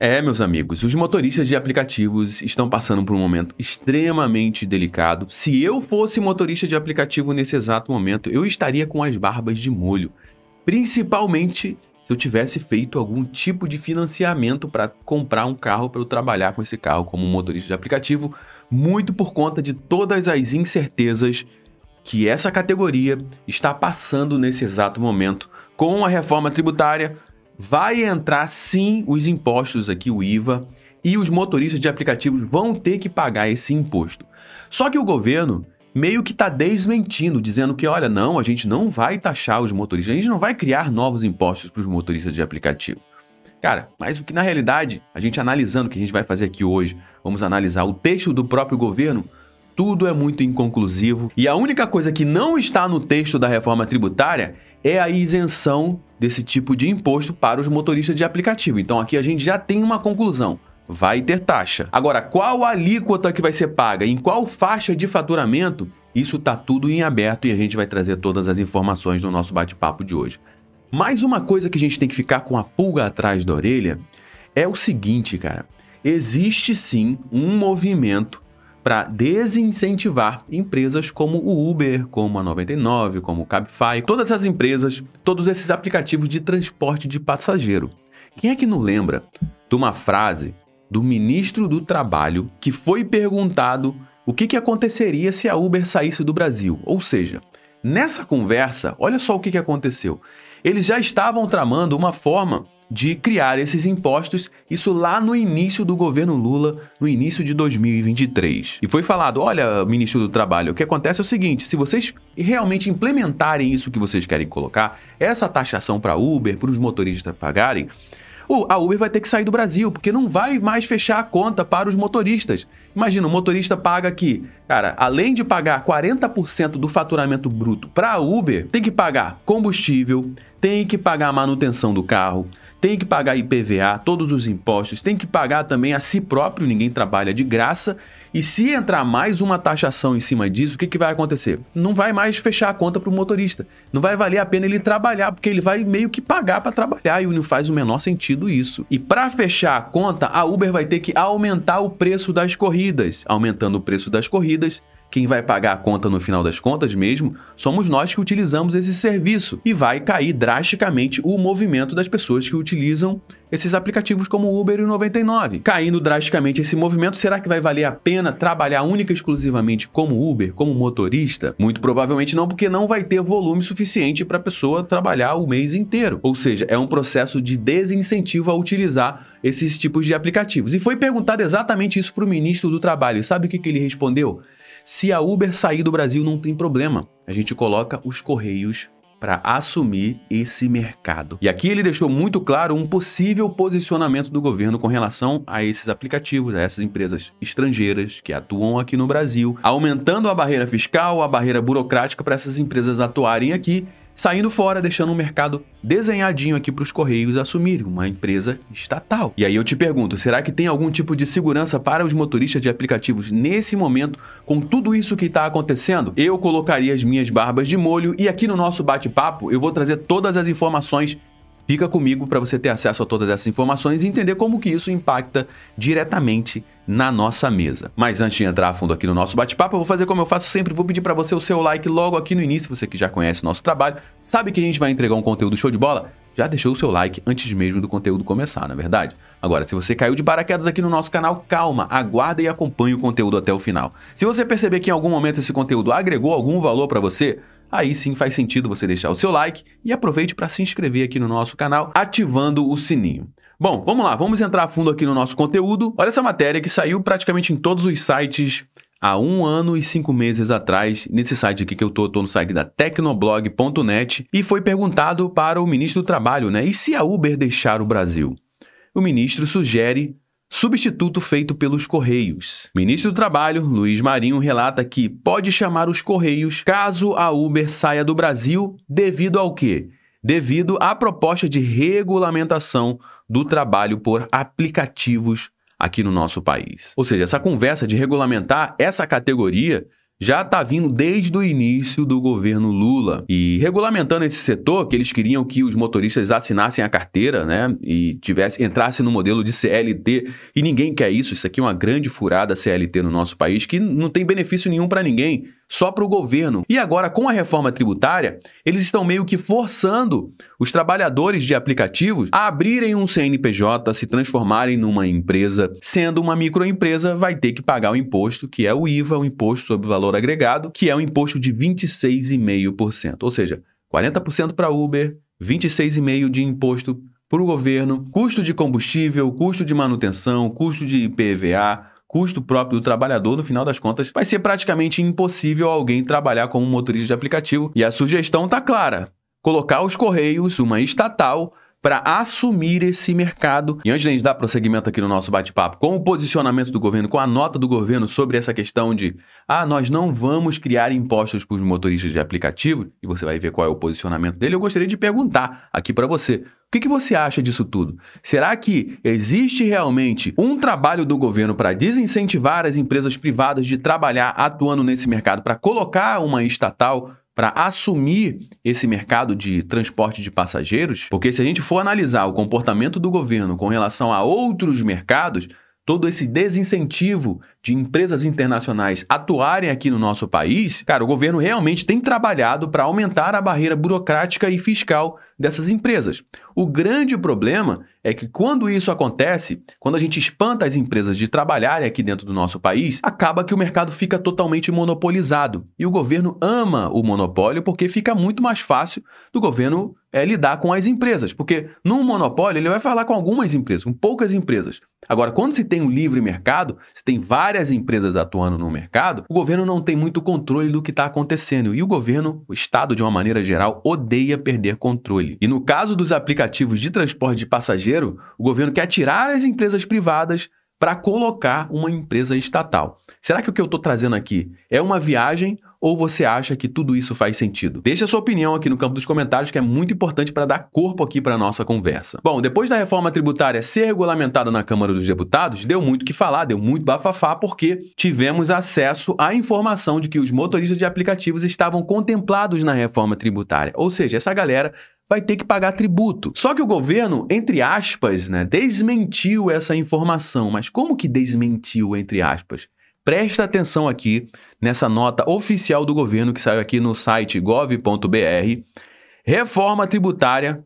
É, meus amigos, os motoristas de aplicativos estão passando por um momento extremamente delicado. Se eu fosse motorista de aplicativo nesse exato momento, eu estaria com as barbas de molho, principalmente se eu tivesse feito algum tipo de financiamento para comprar um carro para eu trabalhar com esse carro como motorista de aplicativo, muito por conta de todas as incertezas que essa categoria está passando nesse exato momento com a reforma tributária vai entrar sim os impostos aqui, o IVA, e os motoristas de aplicativos vão ter que pagar esse imposto. Só que o governo meio que está desmentindo, dizendo que, olha, não, a gente não vai taxar os motoristas, a gente não vai criar novos impostos para os motoristas de aplicativo. Cara, mas o que na realidade, a gente analisando o que a gente vai fazer aqui hoje, vamos analisar o texto do próprio governo, tudo é muito inconclusivo e a única coisa que não está no texto da reforma tributária é a isenção desse tipo de imposto para os motoristas de aplicativo. Então aqui a gente já tem uma conclusão vai ter taxa. Agora, qual alíquota que vai ser paga, em qual faixa de faturamento, isso está tudo em aberto e a gente vai trazer todas as informações no nosso bate-papo de hoje. Mais uma coisa que a gente tem que ficar com a pulga atrás da orelha é o seguinte, cara. Existe sim um movimento para desincentivar empresas como o Uber, como a 99, como o Cabify, todas essas empresas, todos esses aplicativos de transporte de passageiro. Quem é que não lembra de uma frase do ministro do Trabalho que foi perguntado o que, que aconteceria se a Uber saísse do Brasil? Ou seja, nessa conversa, olha só o que, que aconteceu. Eles já estavam tramando uma forma de criar esses impostos, isso lá no início do governo Lula, no início de 2023. E foi falado: olha, ministro do Trabalho, o que acontece é o seguinte: se vocês realmente implementarem isso que vocês querem colocar, essa taxação para Uber, para os motoristas pagarem, a Uber vai ter que sair do Brasil, porque não vai mais fechar a conta para os motoristas. Imagina, o motorista paga aqui, cara, além de pagar 40% do faturamento bruto para a Uber, tem que pagar combustível, tem que pagar a manutenção do carro, tem que pagar IPVA, todos os impostos, tem que pagar também a si próprio, ninguém trabalha de graça. E se entrar mais uma taxação em cima disso, o que, que vai acontecer? Não vai mais fechar a conta para o motorista. Não vai valer a pena ele trabalhar, porque ele vai meio que pagar para trabalhar e não faz o menor sentido isso. E para fechar a conta, a Uber vai ter que aumentar o preço das corridas. Aumentando o preço das corridas, quem vai pagar a conta no final das contas mesmo somos nós que utilizamos esse serviço e vai cair drasticamente o movimento das pessoas que utilizam esses aplicativos como Uber e 99. Caindo drasticamente esse movimento, será que vai valer a pena trabalhar única e exclusivamente como Uber, como motorista? Muito provavelmente não, porque não vai ter volume suficiente para a pessoa trabalhar o mês inteiro. Ou seja, é um processo de desincentivo a utilizar esses tipos de aplicativos. E foi perguntado exatamente isso para o ministro do Trabalho. Sabe o que, que ele respondeu? Se a Uber sair do Brasil, não tem problema. A gente coloca os correios para assumir esse mercado. E aqui ele deixou muito claro um possível posicionamento do governo com relação a esses aplicativos, a essas empresas estrangeiras que atuam aqui no Brasil, aumentando a barreira fiscal, a barreira burocrática para essas empresas atuarem aqui saindo fora, deixando o mercado desenhadinho aqui para os Correios assumirem uma empresa estatal. E aí eu te pergunto, será que tem algum tipo de segurança para os motoristas de aplicativos nesse momento, com tudo isso que está acontecendo? Eu colocaria as minhas barbas de molho e aqui no nosso bate-papo eu vou trazer todas as informações Fica comigo para você ter acesso a todas essas informações e entender como que isso impacta diretamente na nossa mesa. Mas antes de entrar a fundo aqui no nosso bate-papo, eu vou fazer como eu faço sempre, vou pedir para você o seu like logo aqui no início, você que já conhece o nosso trabalho, sabe que a gente vai entregar um conteúdo show de bola? Já deixou o seu like antes mesmo do conteúdo começar, na é verdade? Agora, se você caiu de paraquedas aqui no nosso canal, calma, aguarda e acompanhe o conteúdo até o final. Se você perceber que em algum momento esse conteúdo agregou algum valor para você, aí sim faz sentido você deixar o seu like e aproveite para se inscrever aqui no nosso canal ativando o sininho. Bom, vamos lá, vamos entrar a fundo aqui no nosso conteúdo. Olha essa matéria que saiu praticamente em todos os sites há um ano e cinco meses atrás, nesse site aqui que eu tô, tô no site da tecnoblog.net, e foi perguntado para o ministro do Trabalho, né? E se a Uber deixar o Brasil? O ministro sugere substituto feito pelos Correios. ministro do Trabalho, Luiz Marinho, relata que pode chamar os Correios caso a Uber saia do Brasil devido ao quê? Devido à proposta de regulamentação do trabalho por aplicativos aqui no nosso país. Ou seja, essa conversa de regulamentar essa categoria já está vindo desde o início do governo Lula. E regulamentando esse setor, que eles queriam que os motoristas assinassem a carteira, né? E tivesse, entrasse no modelo de CLT. E ninguém quer isso. Isso aqui é uma grande furada CLT no nosso país, que não tem benefício nenhum para ninguém, só para o governo. E agora, com a reforma tributária, eles estão meio que forçando os trabalhadores de aplicativos a abrirem um CNPJ, se transformarem numa empresa. Sendo uma microempresa, vai ter que pagar o imposto, que é o IVA, o imposto sobre o valor valor agregado, que é um imposto de 26,5%. Ou seja, 40% para Uber, 26,5% de imposto para o governo, custo de combustível, custo de manutenção, custo de IPVA, custo próprio do trabalhador, no final das contas, vai ser praticamente impossível alguém trabalhar como motorista de aplicativo. E a sugestão está clara: colocar os Correios, uma estatal, para assumir esse mercado. E antes de a gente dar prosseguimento aqui no nosso bate-papo, com o posicionamento do governo, com a nota do governo sobre essa questão de ah, nós não vamos criar impostos para os motoristas de aplicativo, e você vai ver qual é o posicionamento dele, eu gostaria de perguntar aqui para você. O que, que você acha disso tudo? Será que existe realmente um trabalho do governo para desincentivar as empresas privadas de trabalhar atuando nesse mercado, para colocar uma estatal para assumir esse mercado de transporte de passageiros, porque se a gente for analisar o comportamento do governo com relação a outros mercados, todo esse desincentivo de empresas internacionais atuarem aqui no nosso país, cara, o governo realmente tem trabalhado para aumentar a barreira burocrática e fiscal dessas empresas. O grande problema é que quando isso acontece, quando a gente espanta as empresas de trabalharem aqui dentro do nosso país, acaba que o mercado fica totalmente monopolizado. E o governo ama o monopólio porque fica muito mais fácil do governo é, lidar com as empresas. Porque num monopólio ele vai falar com algumas empresas, com poucas empresas. Agora, quando se tem um livre mercado, se tem várias várias empresas atuando no mercado, o governo não tem muito controle do que está acontecendo. E o governo, o Estado, de uma maneira geral, odeia perder controle. E no caso dos aplicativos de transporte de passageiro, o governo quer tirar as empresas privadas para colocar uma empresa estatal. Será que o que eu estou trazendo aqui é uma viagem ou você acha que tudo isso faz sentido? Deixe a sua opinião aqui no campo dos comentários, que é muito importante para dar corpo aqui para a nossa conversa. Bom, depois da reforma tributária ser regulamentada na Câmara dos Deputados, deu muito o que falar, deu muito bafafá, porque tivemos acesso à informação de que os motoristas de aplicativos estavam contemplados na reforma tributária. Ou seja, essa galera vai ter que pagar tributo. Só que o governo, entre aspas, né, desmentiu essa informação. Mas como que desmentiu, entre aspas? Presta atenção aqui nessa nota oficial do governo que saiu aqui no site gov.br. Reforma tributária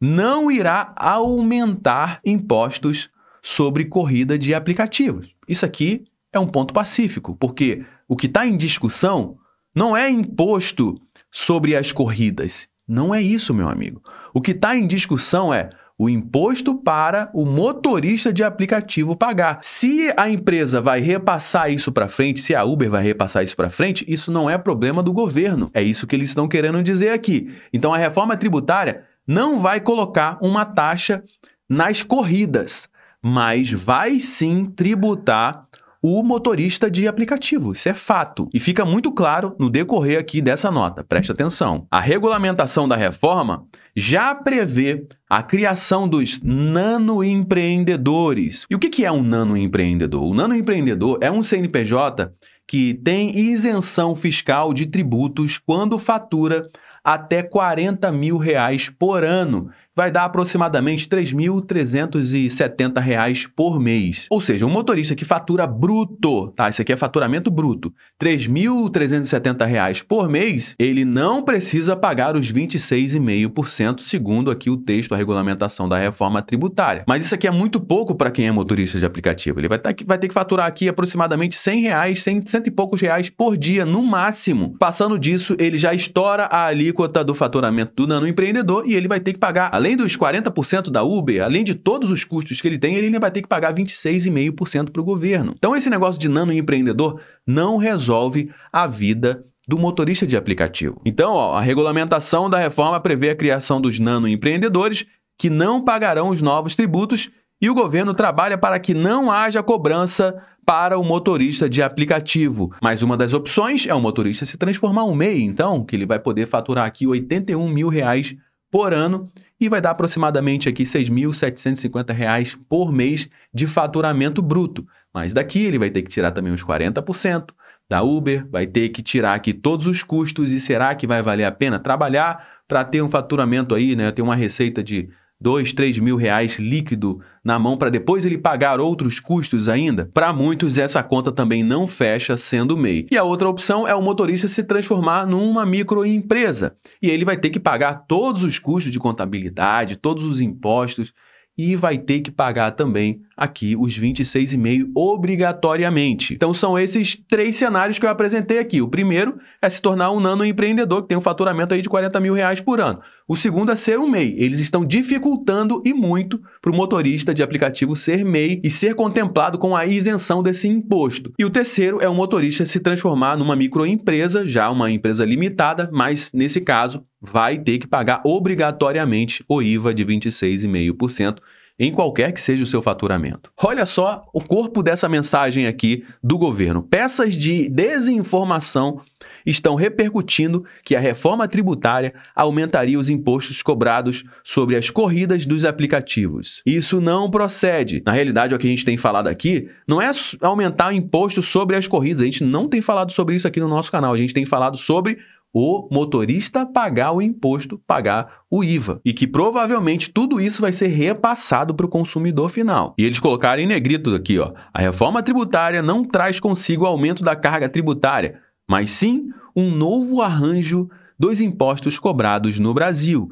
não irá aumentar impostos sobre corrida de aplicativos. Isso aqui é um ponto pacífico, porque o que está em discussão não é imposto sobre as corridas, não é isso, meu amigo. O que está em discussão é o imposto para o motorista de aplicativo pagar. Se a empresa vai repassar isso para frente, se a Uber vai repassar isso para frente, isso não é problema do governo. É isso que eles estão querendo dizer aqui. Então a reforma tributária não vai colocar uma taxa nas corridas, mas vai sim tributar o motorista de aplicativo. Isso é fato. E fica muito claro no decorrer aqui dessa nota. Presta atenção. A regulamentação da reforma já prevê a criação dos nanoempreendedores. E o que é um nanoempreendedor? O nanoempreendedor é um CNPJ que tem isenção fiscal de tributos quando fatura até 40 mil reais por ano vai dar aproximadamente R$ 3.370 por mês. Ou seja, um motorista que fatura bruto, tá? Isso aqui é faturamento bruto, R$ 3.370 por mês, ele não precisa pagar os 26,5%, segundo aqui o texto, a regulamentação da reforma tributária. Mas isso aqui é muito pouco para quem é motorista de aplicativo. Ele vai, tá, vai ter que faturar aqui aproximadamente R$ 100, reais, 100, cento e poucos reais por dia, no máximo. Passando disso, ele já estoura a alíquota do faturamento do nano empreendedor e ele vai ter que pagar, além além dos 40% da Uber, além de todos os custos que ele tem, ele ainda vai ter que pagar 26,5% para o governo. Então, esse negócio de nano empreendedor não resolve a vida do motorista de aplicativo. Então, ó, a regulamentação da reforma prevê a criação dos nanoempreendedores que não pagarão os novos tributos e o governo trabalha para que não haja cobrança para o motorista de aplicativo. Mas uma das opções é o motorista se transformar um MEI, então, que ele vai poder faturar aqui 81 mil reais por ano e vai dar aproximadamente aqui R$ 6.750 por mês de faturamento bruto. Mas daqui ele vai ter que tirar também uns 40% da Uber, vai ter que tirar aqui todos os custos e será que vai valer a pena trabalhar para ter um faturamento aí, né, ter uma receita de dois, três mil reais líquido na mão para depois ele pagar outros custos ainda? Para muitos, essa conta também não fecha sendo MEI. E a outra opção é o motorista se transformar numa microempresa. E ele vai ter que pagar todos os custos de contabilidade, todos os impostos e vai ter que pagar também aqui os 26,5 obrigatoriamente. Então são esses três cenários que eu apresentei aqui. O primeiro é se tornar um nano empreendedor que tem um faturamento aí de 40 mil reais por ano. O segundo é ser um MEI. Eles estão dificultando e muito para o motorista de aplicativo ser MEI e ser contemplado com a isenção desse imposto. E o terceiro é o motorista se transformar numa microempresa, já uma empresa limitada, mas nesse caso vai ter que pagar obrigatoriamente o IVA de 26,5% em qualquer que seja o seu faturamento. Olha só o corpo dessa mensagem aqui do governo. Peças de desinformação estão repercutindo que a reforma tributária aumentaria os impostos cobrados sobre as corridas dos aplicativos. Isso não procede. Na realidade, o que a gente tem falado aqui não é aumentar o imposto sobre as corridas. A gente não tem falado sobre isso aqui no nosso canal. A gente tem falado sobre o motorista pagar o imposto, pagar o IVA. E que provavelmente tudo isso vai ser repassado para o consumidor final. E eles colocaram em negrito aqui, ó. A reforma tributária não traz consigo aumento da carga tributária, mas sim um novo arranjo dos impostos cobrados no Brasil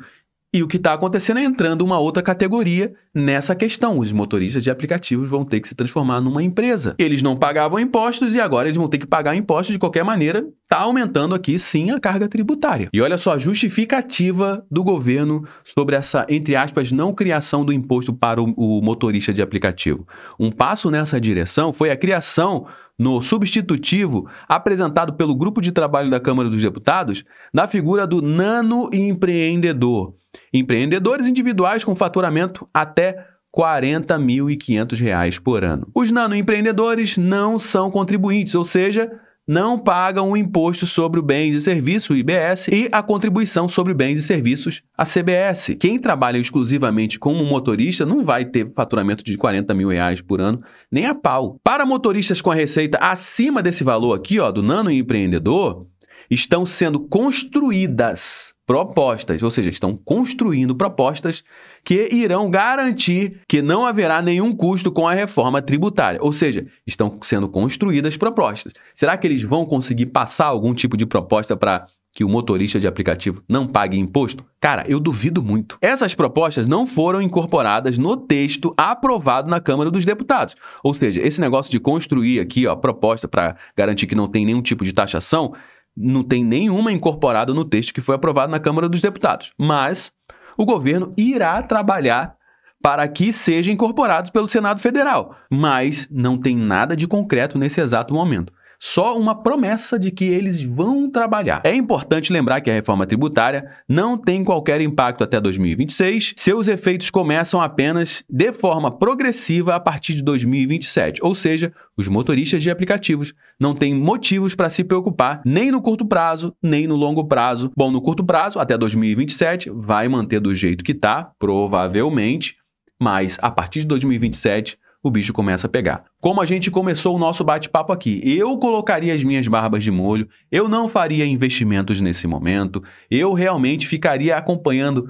e o que está acontecendo é entrando uma outra categoria nessa questão. Os motoristas de aplicativos vão ter que se transformar numa empresa. Eles não pagavam impostos e agora eles vão ter que pagar impostos de qualquer maneira. Está aumentando aqui sim a carga tributária. E olha só a justificativa do governo sobre essa, entre aspas, não criação do imposto para o, o motorista de aplicativo. Um passo nessa direção foi a criação no substitutivo apresentado pelo grupo de trabalho da Câmara dos Deputados na figura do nano empreendedor Empreendedores individuais com faturamento até R$ 40.500 por ano. Os nanoempreendedores não são contribuintes, ou seja, não pagam o imposto sobre bens e serviços, o IBS, e a contribuição sobre bens e serviços, a CBS. Quem trabalha exclusivamente como motorista não vai ter faturamento de 40 mil reais por ano, nem a pau. Para motoristas com a receita acima desse valor aqui, ó, do nano empreendedor, estão sendo construídas propostas, ou seja, estão construindo propostas que irão garantir que não haverá nenhum custo com a reforma tributária, ou seja, estão sendo construídas propostas. Será que eles vão conseguir passar algum tipo de proposta para que o motorista de aplicativo não pague imposto? Cara, eu duvido muito. Essas propostas não foram incorporadas no texto aprovado na Câmara dos Deputados. Ou seja, esse negócio de construir aqui, ó, proposta para garantir que não tem nenhum tipo de taxação, não tem nenhuma incorporada no texto que foi aprovado na Câmara dos Deputados. Mas o governo irá trabalhar para que seja incorporado pelo Senado Federal, mas não tem nada de concreto nesse exato momento só uma promessa de que eles vão trabalhar. É importante lembrar que a reforma tributária não tem qualquer impacto até 2026, seus efeitos começam apenas de forma progressiva a partir de 2027, ou seja, os motoristas de aplicativos não têm motivos para se preocupar nem no curto prazo, nem no longo prazo. Bom, no curto prazo, até 2027, vai manter do jeito que está, provavelmente, mas a partir de 2027 o bicho começa a pegar. Como a gente começou o nosso bate-papo aqui, eu colocaria as minhas barbas de molho, eu não faria investimentos nesse momento, eu realmente ficaria acompanhando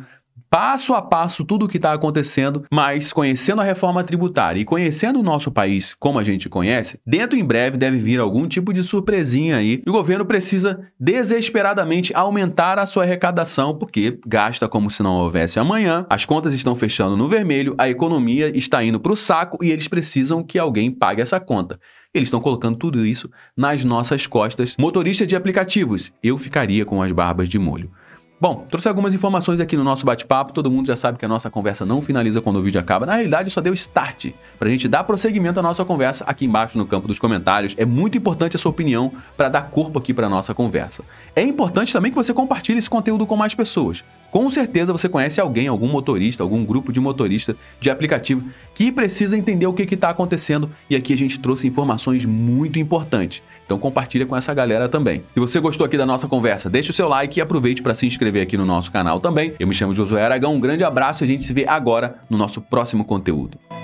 passo a passo tudo o que está acontecendo, mas conhecendo a reforma tributária e conhecendo o nosso país como a gente conhece, dentro em breve deve vir algum tipo de surpresinha aí. E o governo precisa desesperadamente aumentar a sua arrecadação, porque gasta como se não houvesse amanhã, as contas estão fechando no vermelho, a economia está indo para o saco e eles precisam que alguém pague essa conta. Eles estão colocando tudo isso nas nossas costas. Motorista de aplicativos, eu ficaria com as barbas de molho. Bom, trouxe algumas informações aqui no nosso bate-papo. Todo mundo já sabe que a nossa conversa não finaliza quando o vídeo acaba. Na realidade, só deu start para a gente dar prosseguimento à nossa conversa aqui embaixo no campo dos comentários. É muito importante a sua opinião para dar corpo aqui para nossa conversa. É importante também que você compartilhe esse conteúdo com mais pessoas. Com certeza você conhece alguém, algum motorista, algum grupo de motorista de aplicativo que precisa entender o que está acontecendo e aqui a gente trouxe informações muito importantes. Então compartilha com essa galera também. Se você gostou aqui da nossa conversa, deixa o seu like e aproveite para se inscrever aqui no nosso canal também. Eu me chamo Josué Aragão, um grande abraço e a gente se vê agora no nosso próximo conteúdo.